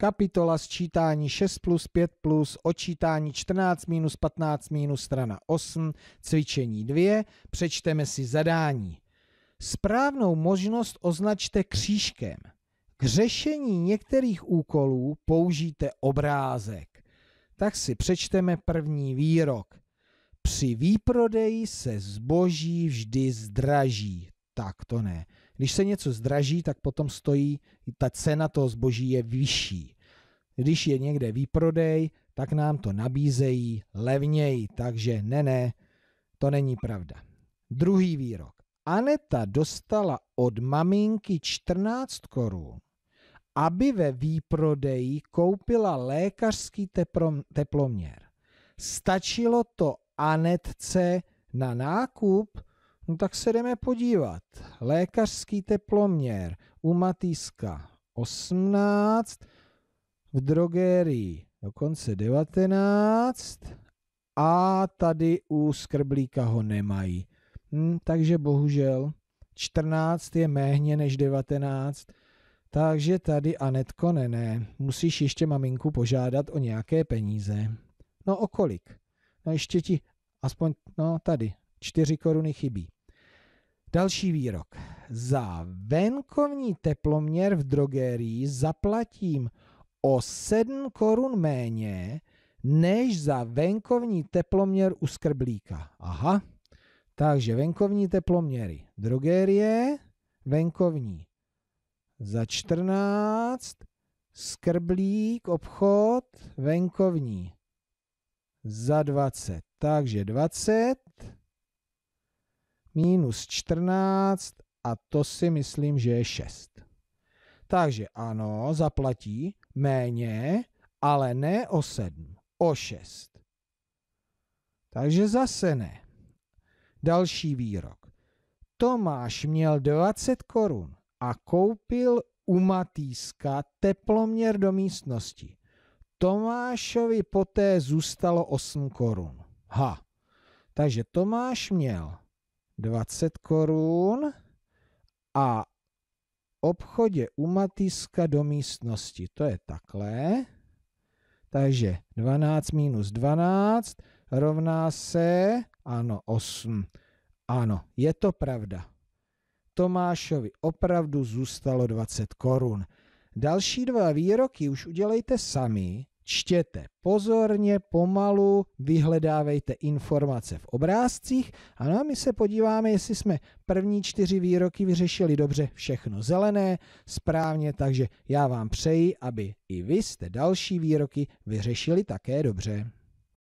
kapitola sčítání 6 plus 5 plus, odčítání 14 minus 15 minus strana 8, cvičení 2, přečteme si zadání. Správnou možnost označte křížkem. K řešení některých úkolů použijte obrázek. Tak si přečteme první výrok. Při výprodeji se zboží vždy zdraží. Tak to ne. Když se něco zdraží, tak potom stojí, ta cena toho zboží je vyšší. Když je někde výprodej, tak nám to nabízejí levněji, takže ne, ne, to není pravda. Druhý výrok. Aneta dostala od maminky 14 korun, aby ve výprodeji koupila lékařský teploměr. Stačilo to Anetce na nákup No tak se jdeme podívat. Lékařský teploměr u Matýska 18, v drogérii dokonce 19 a tady u skrblíka ho nemají. Hm, takže bohužel 14 je méně než 19, takže tady Anetko ne, ne, musíš ještě maminku požádat o nějaké peníze. No o kolik? No ještě ti aspoň, no tady, 4 koruny chybí. Další výrok. Za venkovní teploměr v drogérii zaplatím o 7 korun méně než za venkovní teploměr u skrblíka. Aha, takže venkovní teploměry. Drogérie, venkovní za 14, skrblík, obchod, venkovní za 20. Takže 20 minus 14 a to si myslím, že je 6. Takže ano, zaplatí méně, ale ne o 7, o 6. Takže zase ne. Další výrok. Tomáš měl 20 korun a koupil u Matýska teploměr do místnosti. Tomášovi poté zůstalo 8 korun. Ha, takže Tomáš měl 20 korun a obchodě u Matiska do místnosti. To je takhle. Takže 12 minus 12 rovná se, ano, 8. Ano, je to pravda. Tomášovi opravdu zůstalo 20 korun. Další dva výroky už udělejte sami čtěte pozorně, pomalu, vyhledávejte informace v obrázcích. Ano, my se podíváme, jestli jsme první čtyři výroky vyřešili dobře všechno zelené, správně, takže já vám přeji, aby i vy jste další výroky vyřešili také dobře.